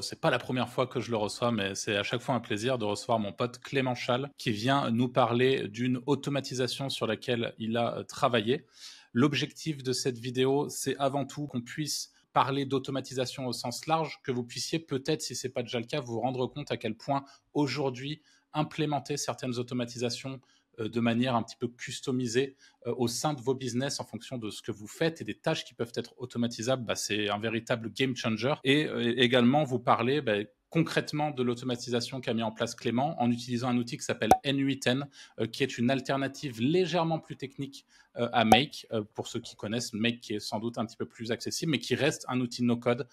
C'est pas la première fois que je le reçois, mais c'est à chaque fois un plaisir de recevoir mon pote Clément Chal qui vient nous parler d'une automatisation sur laquelle il a euh, travaillé. L'objectif de cette vidéo, c'est avant tout qu'on puisse parler d'automatisation au sens large, que vous puissiez peut-être, si c'est pas déjà le cas, vous rendre compte à quel point aujourd'hui implémenter certaines automatisations euh, de manière un petit peu customisée euh, au sein de vos business en fonction de ce que vous faites et des tâches qui peuvent être automatisables, bah, c'est un véritable game changer. Et euh, également, vous parler bah, concrètement de l'automatisation qu'a mis en place Clément en utilisant un outil qui s'appelle N8N, qui est une alternative légèrement plus technique à Make. pour ceux qui connaissent, Make qui est sans doute un petit peu plus accessible, mais qui reste un outil no-code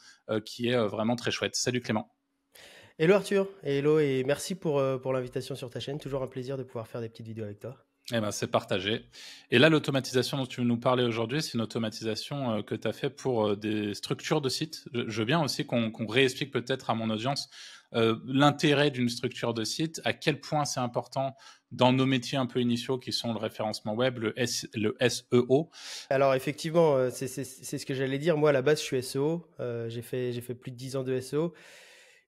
qui est vraiment très chouette. Salut Clément. Hello Arthur, hello et merci pour, euh, pour l'invitation sur ta chaîne. Toujours un plaisir de pouvoir faire des petites vidéos avec toi. Eh ben, c'est partagé. Et là, l'automatisation dont tu veux nous parler aujourd'hui, c'est une automatisation euh, que tu as fait pour euh, des structures de sites. Je, veux bien aussi qu'on réexplique peut-être à mon audience l'intérêt d'une structure de site, à quel point c'est important dans nos métiers un peu initiaux qui sont le référencement web, le, SEO. E Alors effectivement, c'est ce que j'allais dire. Moi, à la base, je suis SEO. J'ai fait, fait plus de 10 ans de SEO.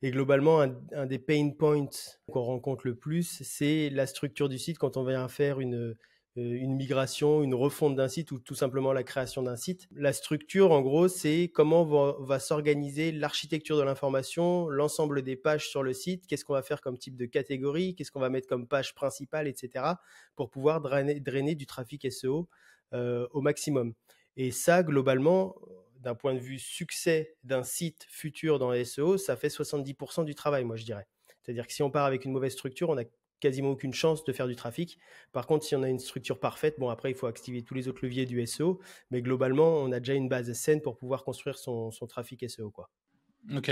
Et globalement, un, des pain points qu'on rencontre le plus, c'est la structure du site quand on vient faire euh, une, migration, une refonte d'un site ou tout simplement la création d'un site. La structure, en gros, c'est comment va, va s'organiser l'architecture de l'information, l'ensemble des pages sur le site, qu'est-ce qu'on va faire comme type de catégorie, qu'est-ce qu'on va mettre comme page principale, etc., pour pouvoir drainer, du trafic SEO euh, au maximum. Et ça, globalement, d'un point de vue succès d'un site futur dans le SEO, ça fait 70% du travail, moi je dirais. C'est-à-dire que si on part avec une mauvaise structure, on n'a quasiment aucune chance de faire du trafic. Par contre, si on a une structure parfaite, bon, après, il faut activer tous les autres leviers du SEO, mais globalement, on a déjà une base saine pour pouvoir construire son, son trafic SEO, quoi. Ok.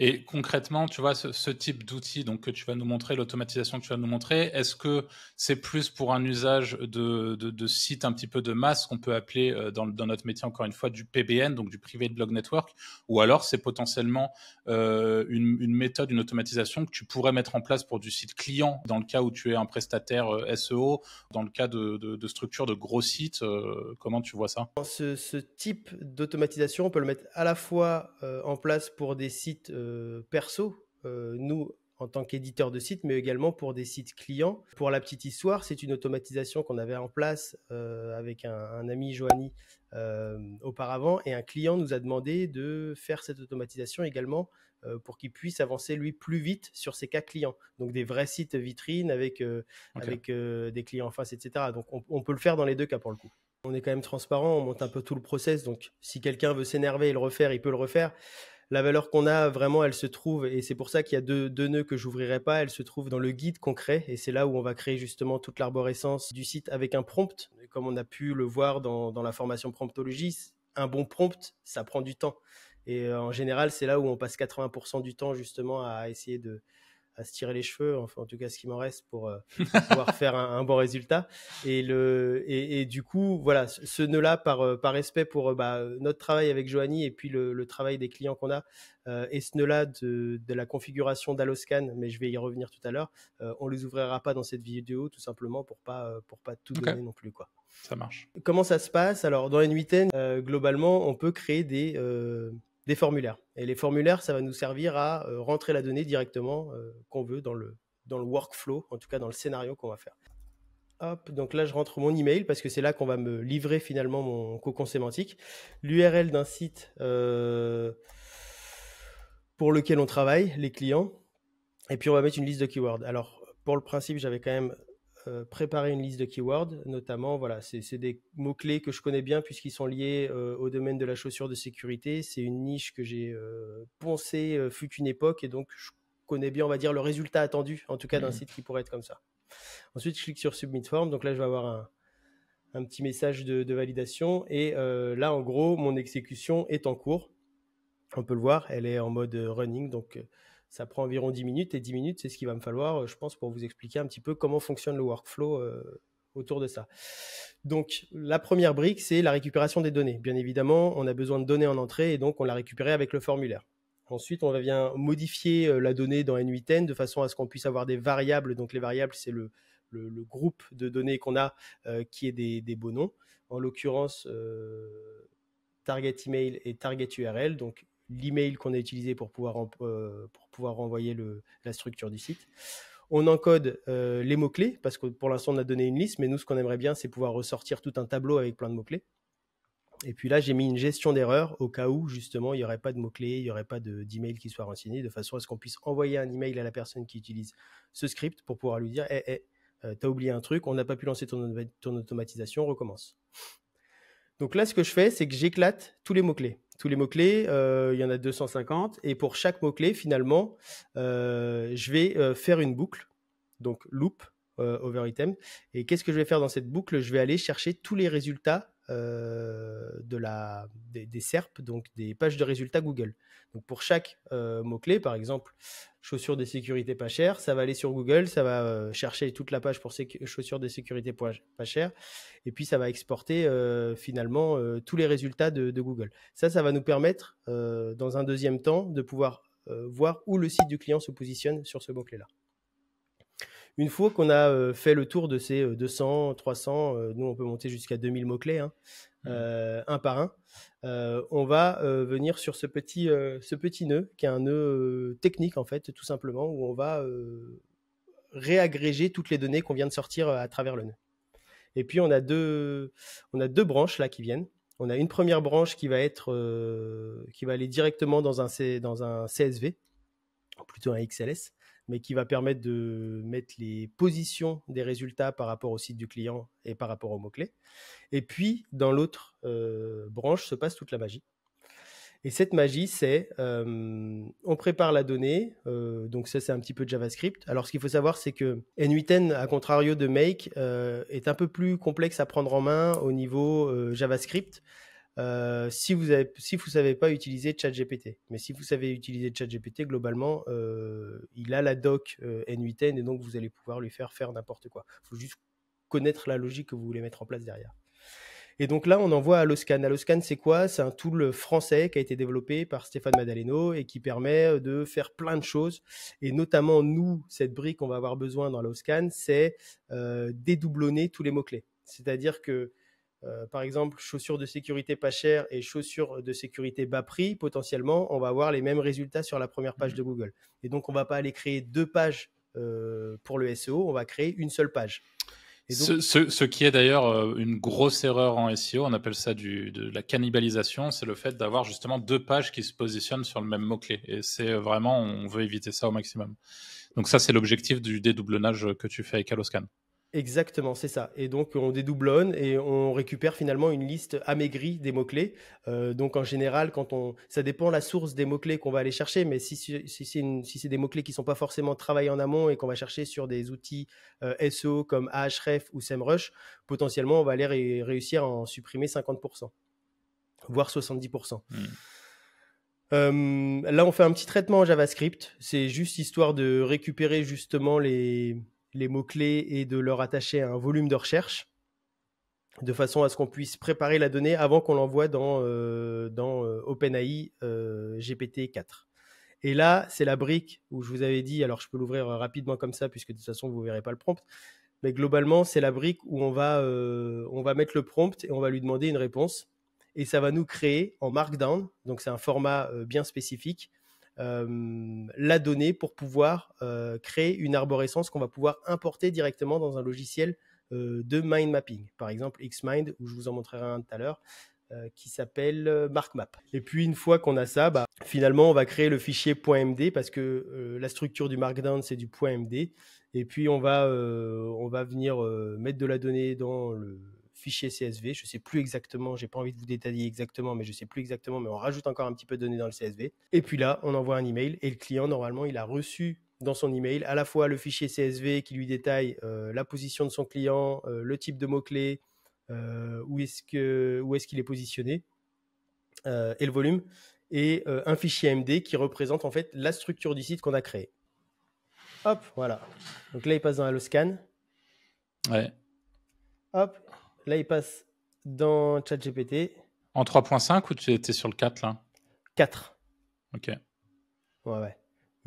Et concrètement, tu vois, ce, type d'outil donc, que tu vas nous montrer, l'automatisation que tu vas nous montrer, est-ce que c'est plus pour un usage de, de, sites un petit peu de masse qu'on peut appeler euh, dans, notre métier, encore une fois, du PBN, donc du Private Blog Network, ou alors c'est potentiellement euh, une, méthode, une automatisation que tu pourrais mettre en place pour du site client, dans le cas où tu es un prestataire euh, SEO, dans le cas de, de, structures de gros sites, comment tu vois ça ce, ce, type d'automatisation, on peut le mettre à la fois en place pour des sites euh, perso, euh, nous, en tant qu'éditeur de sites mais également pour des sites clients. Pour la petite histoire, c'est une automatisation qu'on avait en place euh, avec un, ami Joanie auparavant, et un client nous a demandé de faire cette automatisation également pour qu'il puisse avancer lui plus vite sur ses cas clients. Donc des vrais sites vitrines avec, avec des clients en face, etc. Donc on, on peut le faire dans les deux cas pour le coup on est quand même transparent, on monte un peu tout le process. Donc, si quelqu'un veut s'énerver et le refaire, il peut le refaire la valeur qu'on a vraiment, elle se trouve, et c'est pour ça qu'il y a deux, deux nœuds que j'ouvrirai pas, elle se trouve dans le guide concret, et c'est là où on va créer justement toute l'arborescence du site avec un prompt, comme on a pu le voir dans, dans la formation promptologie. Un bon prompt, ça prend du temps. Et euh, en général, c'est là où on passe 80% du temps justement à essayer de, à se tirer les cheveux, enfin en tout cas ce qui m'en reste pour euh, pouvoir faire un, bon résultat. Et, le, et, du coup, voilà, ce, nœud-là, par, euh, par respect pour euh, bah, notre travail avec Joanie et puis le, travail des clients qu'on a, et ce nœud-là de, de, la configuration d'Alloscan, mais je vais y revenir tout à l'heure, on on les ouvrira pas dans cette vidéo tout simplement pour pas, pour pas tout donner non plus. quoi. Ça marche. Comment ça se passe Alors dans les n globalement, on peut créer des des formulaires. Et les formulaires, ça va nous servir à euh, rentrer la donnée directement euh, qu'on veut dans le, dans le workflow, en tout cas dans le scénario qu'on va faire. Hop, donc là je rentre mon email parce que c'est là qu'on va me livrer finalement mon cocon sémantique. L'URL d'un site euh, pour lequel on travaille, les clients. Et puis on va mettre une liste de keywords. Alors pour le principe, j'avais quand même euh, préparer une liste de keywords, notamment, voilà, c'est des mots-clés que je connais bien puisqu'ils sont liés euh, au domaine de la chaussure de sécurité. C'est une niche que j'ai euh, poncée, fut une époque, et donc je connais bien, on va dire, le résultat attendu, en tout cas d'un mmh. site qui pourrait être comme ça. Ensuite, je clique sur Submit Form, donc là, je vais avoir un, un petit message de, de validation, et là, en gros, mon exécution est en cours. On peut le voir, elle est en mode running, donc ça prend environ 10 minutes et 10 minutes, c'est ce qu'il va me falloir, euh, je pense, pour vous expliquer un petit peu comment fonctionne le workflow euh, autour de ça. Donc la première brique, c'est la récupération des données. Bien évidemment, on a besoin de données en entrée et donc on l'a récupérée avec le formulaire. Ensuite, on va bien modifier euh, la donnée dans N8N de façon à ce qu'on puisse avoir des variables. Donc les variables, c'est le, groupe de données qu'on a qui est des, beaux noms. En l'occurrence, target email et target URL. Donc l'email qu'on a utilisé pour pouvoir, euh, pour pouvoir renvoyer le, la structure du site. On encode euh, les mots-clés, parce que pour l'instant, on a donné une liste, mais nous, ce qu'on aimerait bien, c'est pouvoir ressortir tout un tableau avec plein de mots-clés. Et puis là, j'ai mis une gestion d'erreur au cas où, justement, il n'y aurait pas de mots-clés, il n'y aurait pas d'email de, qui soit renseigné, de façon à ce qu'on puisse envoyer un email à la personne qui utilise ce script pour pouvoir lui dire hé, «Eh, hé, eh, euh, t'as oublié un truc, on n'a pas pu lancer ton, ton automatisation, recommence. Donc là, ce que je fais, c'est que j'éclate tous les mots-clés tous les mots-clés, euh, il y en a 250. Et pour chaque mot-clé, finalement, euh, je vais euh, faire une boucle, donc loop over item. Et qu'est-ce que je vais faire dans cette boucle Je vais aller chercher tous les résultats euh, de la, des, SERP, donc des pages de résultats Google. Donc pour chaque euh, mot-clé, par exemple, chaussures de sécurité pas chères, ça va aller sur Google, ça va euh, chercher toute la page pour chaussures de sécurité pas chères, et puis ça va exporter finalement tous les résultats de, Google. Ça, ça va nous permettre, dans un deuxième temps, de pouvoir voir où le site du client se positionne sur ce mot-clé-là une fois qu'on a euh, fait le tour de ces 200, euh, 300, euh, nous on peut monter jusqu'à 2000 mots-clés, hein, mmh. un par un, on va venir sur ce petit, ce petit nœud, qui est un nœud technique en fait, tout simplement, où on va réagréger toutes les données qu'on vient de sortir à travers le nœud. Et puis on a deux, on a deux branches là qui viennent. On a une première branche qui va être, qui va aller directement dans un, C, dans un CSV, plutôt un XLS mais qui va permettre de mettre les positions des résultats par rapport au site du client et par rapport aux mots-clés. Et puis, dans l'autre euh, branche, se passe toute la magie. Et cette magie, c'est euh, on prépare la donnée, euh, donc ça c'est un petit peu de JavaScript. Alors ce qu'il faut savoir, c'est que N8N, à contrario de Make, est un peu plus complexe à prendre en main au niveau JavaScript. Euh, si vous avez, si vous savez pas utiliser ChatGPT. Mais si vous savez utiliser ChatGPT, globalement, euh, il a la doc N8N euh, et donc vous allez pouvoir lui faire faire n'importe quoi. Il faut juste connaître la logique que vous voulez mettre en place derrière. Et donc là, on envoie Alloscan. Alloscan, c'est quoi C'est un tool français qui a été développé par Stéphane Madaleno et qui permet de faire plein de choses. Et notamment, nous, cette brique, qu'on va avoir besoin dans Alloscan, c'est dédoublonner tous les mots-clés. C'est-à-dire que euh, par exemple, chaussures de sécurité pas chères et chaussures de sécurité bas prix, potentiellement, on va avoir les mêmes résultats sur la première page mhm. de Google. Et donc, on ne va pas aller créer deux pages euh, pour le SEO, on va créer une seule page. ce, qui est d'ailleurs euh, une grosse erreur en SEO, on appelle ça de la cannibalisation, c'est le fait d'avoir justement deux pages qui se positionnent sur le même mot-clé. Et c'est vraiment, on veut éviter ça au maximum. Donc ça, c'est l'objectif du dédoublonnage que tu fais avec Alloscan. Exactement, c'est ça. Et donc on dédoublonne et on récupère finalement une liste amaigrie des mots-clés. Euh, donc en général, quand on, ça dépend la source des mots-clés qu'on va aller chercher, mais si, si, si c'est des mots-clés qui sont pas forcément travaillés en amont et qu'on va chercher sur des outils euh, SEO comme Ahref ou SEMrush, potentiellement on va aller réussir à en supprimer 50%, voire 70%. Hmm. Euh, là, on fait un petit traitement en JavaScript. C'est juste histoire de récupérer justement les, les mots-clés et de leur attacher un volume de recherche de façon à ce qu'on puisse préparer la donnée avant qu'on l'envoie dans, euh, euh, OpenAI euh, GPT-4. Et là, c'est la brique où je vous avais dit, alors je peux l'ouvrir rapidement comme ça, puisque de toute façon, vous ne verrez pas le prompt, mais globalement, c'est la brique où on va, on va mettre le prompt et on va lui demander une réponse. Et ça va nous créer en Markdown, donc c'est un format bien spécifique, euh, la donnée pour pouvoir euh, créer une arborescence qu'on va pouvoir importer directement dans un logiciel euh, de mind mapping, par exemple Xmind, où je vous en montrerai un tout à l'heure, qui s'appelle MarkMap. Et puis une fois qu'on a ça, bah, finalement on va créer le fichier .md parce que la structure du Markdown c'est du .md. Et puis on va, on va venir mettre de la donnée dans le, fichier CSV. Je ne sais plus exactement, Je n'ai pas envie de vous détailler exactement, mais je ne sais plus exactement, mais on rajoute encore un petit peu de données dans le CSV. Et puis là, on envoie un email et le client, normalement, il a reçu dans son email à la fois le fichier CSV qui lui détaille euh, la position de son client, euh, le type de mot-clé, euh, où est-ce que est-ce qu'il est positionné et le volume et un fichier MD qui représente en fait la structure du site qu'on a créé. Hop, voilà. Donc là, il passe dans Scan. Ouais. Hop, Là, il passe dans ChatGPT. En 3.5 ou tu étais sur le 4 là 4. Ok. Ouais, ouais.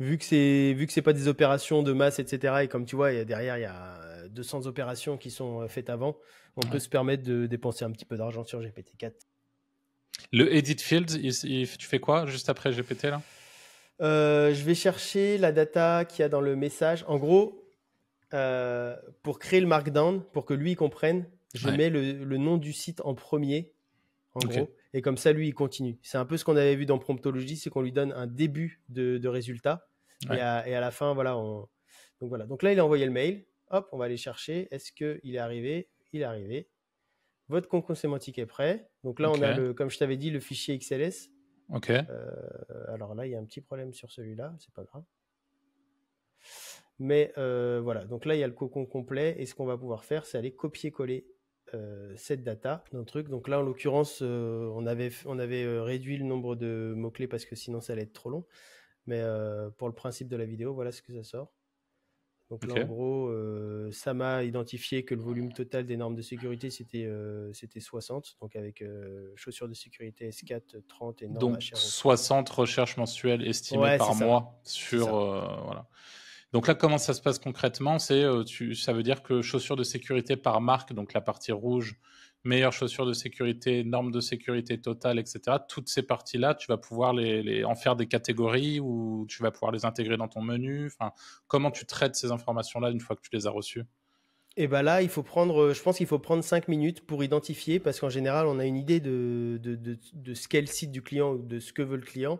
Vu que c'est vu que c'est pas des opérations de masse, etc. Et comme tu vois, y a, derrière, il y a 200 opérations qui sont euh, faites avant. On peut se permettre de dépenser un petit peu d'argent sur GPT-4. Le edit field, tu fais quoi juste après GPT là euh, Je vais chercher la data qu'il y a dans le message. En gros, euh, pour créer le markdown, pour que lui comprenne, je mets le, nom du site en premier, en gros, et comme ça, lui, il continue. C'est un peu ce qu'on avait vu dans Promptologie, c'est qu'on lui donne un début de, résultat, et, à, la fin, voilà. On... Donc voilà. Donc là, il a envoyé le mail. Hop, on va aller chercher. Est-ce qu'il est arrivé Il est arrivé. Votre concours sémantique est prêt. Donc là, on a, le, comme je t'avais dit, le fichier XLS. Ok. Euh, alors là, il y a un petit problème sur celui-là. C'est pas grave. Mais euh, voilà, donc là, il y a le cocon complet. Et ce qu'on va pouvoir faire, c'est aller copier-coller euh, cette data d'un truc. Donc là, en l'occurrence, euh, on, avait, on avait euh, réduit le nombre de mots-clés parce que sinon ça allait être trop long. Mais pour le principe de la vidéo, voilà ce que ça sort. Donc en gros, ça m'a identifié que le volume total des normes de sécurité, c'était c'était 60. Donc avec chaussures de sécurité S4, 30 et normes Donc 60 recherches mensuelles estimées par mois sur... voilà. Donc là, comment ça se passe concrètement C'est euh, ça veut dire que chaussures de sécurité par marque, donc la partie rouge, meilleures chaussures de sécurité, normes de sécurité totale, etc. Toutes ces parties-là, tu vas pouvoir les, en faire des catégories ou tu vas pouvoir les intégrer dans ton menu. Enfin, comment tu traites ces informations-là une fois que tu les as reçues et eh bien là, il faut prendre, euh, je pense qu'il faut prendre 5 minutes pour identifier, parce qu'en général, on a une idée de, de, de ce qu'est le site du client ou de ce que veut le client.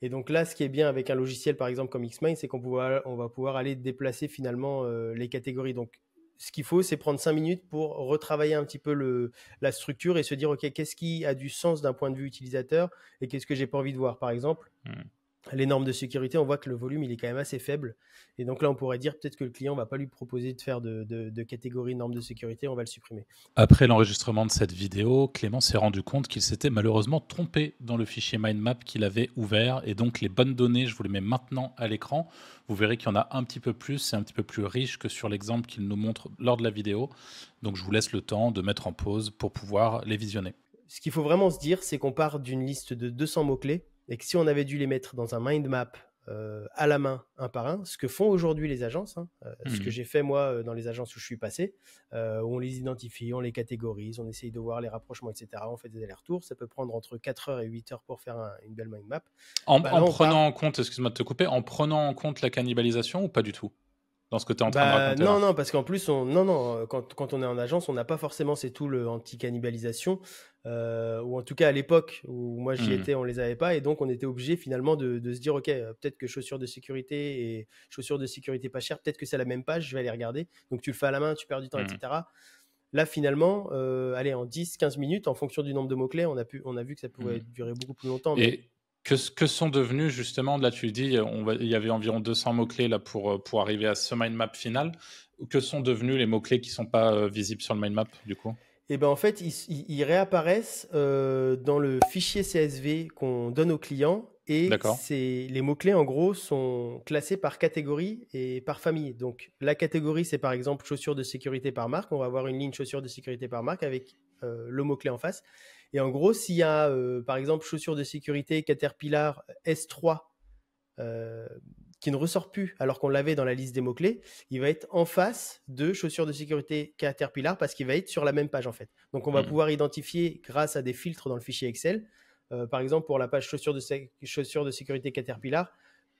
Et donc là, ce qui est bien avec un logiciel, par exemple, comme Xmind, c'est qu'on va pouvoir aller déplacer finalement euh, les catégories. Donc, ce qu'il faut, c'est prendre cinq minutes pour retravailler un petit peu la structure et se dire, OK, qu'est-ce qui a du sens d'un point de vue utilisateur et qu'est-ce que j'ai pas envie de voir, par exemple. Hmm les normes de sécurité, on voit que le volume, il est quand même assez faible. Et donc là, on pourrait dire peut-être que le client ne va pas lui proposer de faire de, de, de normes de sécurité, on va le supprimer. Après l'enregistrement de cette vidéo, Clément s'est rendu compte qu'il s'était malheureusement trompé dans le fichier MindMap qu'il avait ouvert. Et donc les bonnes données, je vous les mets maintenant à l'écran. Vous verrez qu'il y en a un petit peu plus, c'est un petit peu plus riche que sur l'exemple qu'il nous montre lors de la vidéo. Donc je vous laisse le temps de mettre en pause pour pouvoir les visionner. Ce qu'il faut vraiment se dire, c'est qu'on part d'une liste de 200 mots-clés et que si on avait dû les mettre dans un mind map euh, à la main, un par un, ce que font aujourd'hui les agences, hein, euh, ce que mmh. j'ai fait moi euh, dans les agences où je suis passé, on les identifie, on les catégorise, on essaye de voir les rapprochements, etc. On fait des allers-retours, ça peut prendre entre 4 heures et 8 heures pour faire une belle mind map. En, bah prenant en compte, excuse-moi de te couper, en prenant en compte la cannibalisation ou pas du tout dans ce que tu es en train bah, Non, non, parce qu'en plus, on, non, non, euh, quand, on est en agence, on n'a pas forcément ces tools euh, anti-cannibalisation, euh, ou en tout cas à l'époque où moi j'y hmm. étais, on les avait pas, et donc on était obligé finalement de, se dire, ok, peut-être que chaussures de sécurité et chaussures de sécurité pas chères, peut-être que c'est la même page, je vais aller regarder. Donc tu le fais à la main, tu perds du temps, etc. Hmm. Là, finalement, allez, en 10-15 minutes, en fonction du nombre de mots-clés, on a, pu, on a vu que ça pouvait hmm. durer beaucoup plus longtemps. Mais... Que, que sont devenus justement, là tu le dis, il y avait environ 200 mots-clés là pour, euh, pour arriver à ce mind map final. Que sont devenus les mots-clés qui ne sont pas euh, visibles sur le mind map du coup eh ben en fait, ils, réapparaissent euh, dans le fichier CSV qu'on donne aux clients et les mots-clés en gros sont classés par catégorie et par famille. Donc la catégorie c'est par exemple chaussures de sécurité par marque, on va avoir une ligne chaussures de sécurité par marque avec le mot-clé en face. Et en gros, s'il y a, euh, par exemple, chaussures de sécurité Caterpillar euh, S3 euh, qui ne ressort plus alors qu'on l'avait dans la liste des mots-clés, il va être en face de chaussures de sécurité Caterpillar parce qu'il va être sur la même page en fait. Donc on va hmm. pouvoir identifier grâce à des filtres dans le fichier Excel, par exemple pour la page chaussures de, de sécurité Caterpillar,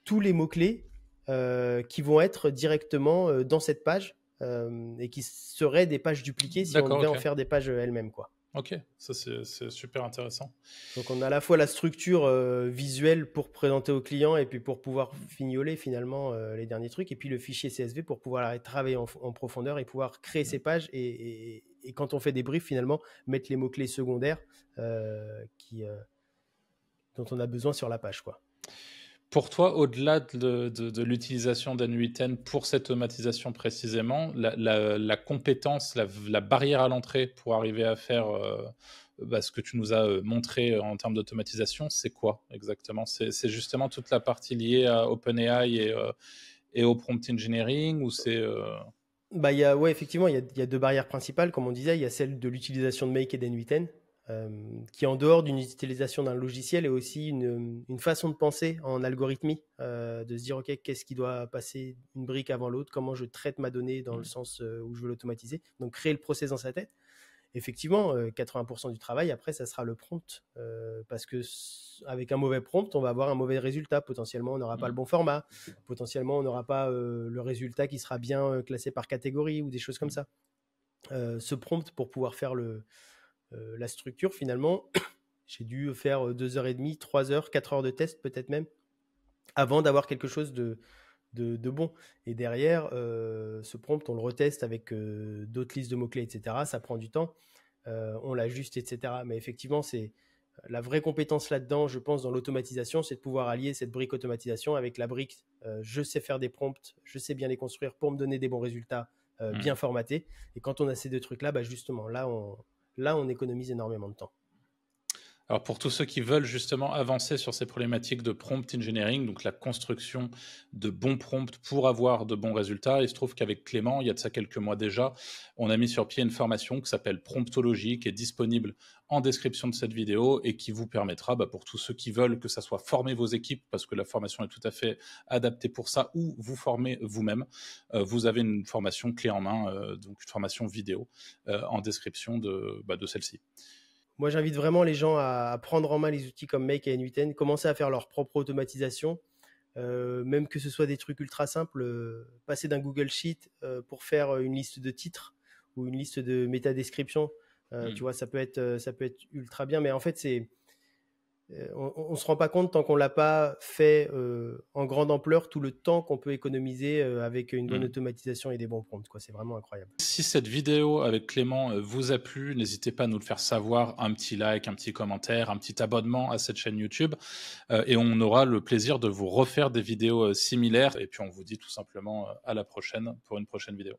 tous les mots-clés qui vont être directement dans cette page et qui seraient des pages dupliquées si on devait en faire des pages elles-mêmes. quoi. Ok, ça c'est super intéressant. Donc on a à la fois la structure euh, visuelle pour présenter au client et puis pour pouvoir fignoler finalement euh, les derniers trucs, et puis le fichier CSV pour pouvoir travailler en, profondeur et pouvoir créer ces pages et, quand on fait des briefs finalement mettre les mots clés secondaires euh, qui, dont on a besoin sur la page quoi. Pour toi, au-delà de, l'utilisation de l'utilisation pour cette automatisation précisément, la, compétence, la, barrière à l'entrée pour arriver à faire euh, bah, ce que tu nous as euh, montré en termes d'automatisation, c'est quoi exactement C'est justement toute la partie liée à OpenAI et, euh, et au prompt engineering ou c'est... Bah, ouais, effectivement, il y a, deux barrières principales. Comme on disait, il y a celle de l'utilisation de Make et d'N8N. Euh, qui en dehors d'une utilisation d'un logiciel est aussi une, façon de penser en algorithmie, euh, de se dire ok qu'est-ce qui doit passer une brique avant l'autre, comment je traite ma donnée dans le mmh. sens euh, où je veux l'automatiser, donc créer le process dans sa tête. Effectivement, 80% du travail après ça sera le prompt, parce que avec un mauvais prompt on va avoir un mauvais résultat, potentiellement on n'aura pas le mmh. bon format, potentiellement on n'aura pas le résultat qui sera bien classé par catégorie ou des choses comme mmh. ça. ce prompt pour pouvoir faire le euh, la structure finalement. J'ai dû faire 2h30, 3h, 4h de test peut-être même avant d'avoir quelque chose de, bon. Et derrière, euh, ce prompt, on le reteste avec euh, d'autres listes de mots-clés, etc. Ça prend du temps. on l'ajuste, etc. Mais effectivement, c'est la vraie compétence là-dedans, je pense, dans l'automatisation, c'est de pouvoir allier cette brique automatisation avec la brique je sais faire des prompts, je sais bien les construire pour me donner des bons résultats mmh. bien formatés. Et quand on a ces deux trucs-là, bah justement, là, on, là, on économise énormément de temps. Alors pour tous ceux qui veulent justement avancer sur ces problématiques de prompt engineering, donc la construction de bons prompts pour avoir de bons résultats, il se trouve qu'avec Clément, il y a de ça quelques mois déjà, on a mis sur pied une formation qui s'appelle Promptologie, qui est disponible en description de cette vidéo et qui vous permettra, bah, pour tous ceux qui veulent que ça soit former vos équipes, parce que la formation est tout à fait adaptée pour ça, ou vous former vous-même, euh, vous avez une formation clé en main, euh, donc une formation vidéo euh, en description de bah, celle-ci. Moi, j'invite vraiment les gens à, prendre en main les outils comme Make et N8N, commencer à faire leur propre automatisation, euh, même que ce soit des trucs ultra simples, euh, passer d'un Google Sheet euh, pour faire une liste de titres ou une liste de métadescriptions. Mmh. Tu vois, ça peut être, ça peut être ultra bien, mais en fait, c'est euh, on, ne se rend pas compte tant qu'on ne l'a pas fait euh, en grande ampleur tout le temps qu'on peut économiser euh, avec une bonne mm. automatisation et des bons prompts. Quoi, c'est vraiment incroyable. Si cette vidéo avec Clément vous a plu, n'hésitez pas à nous le faire savoir, un petit like, un petit commentaire, un petit abonnement à cette chaîne YouTube, et on aura le plaisir de vous refaire des vidéos similaires. Et puis on vous dit tout simplement à la prochaine pour une prochaine vidéo.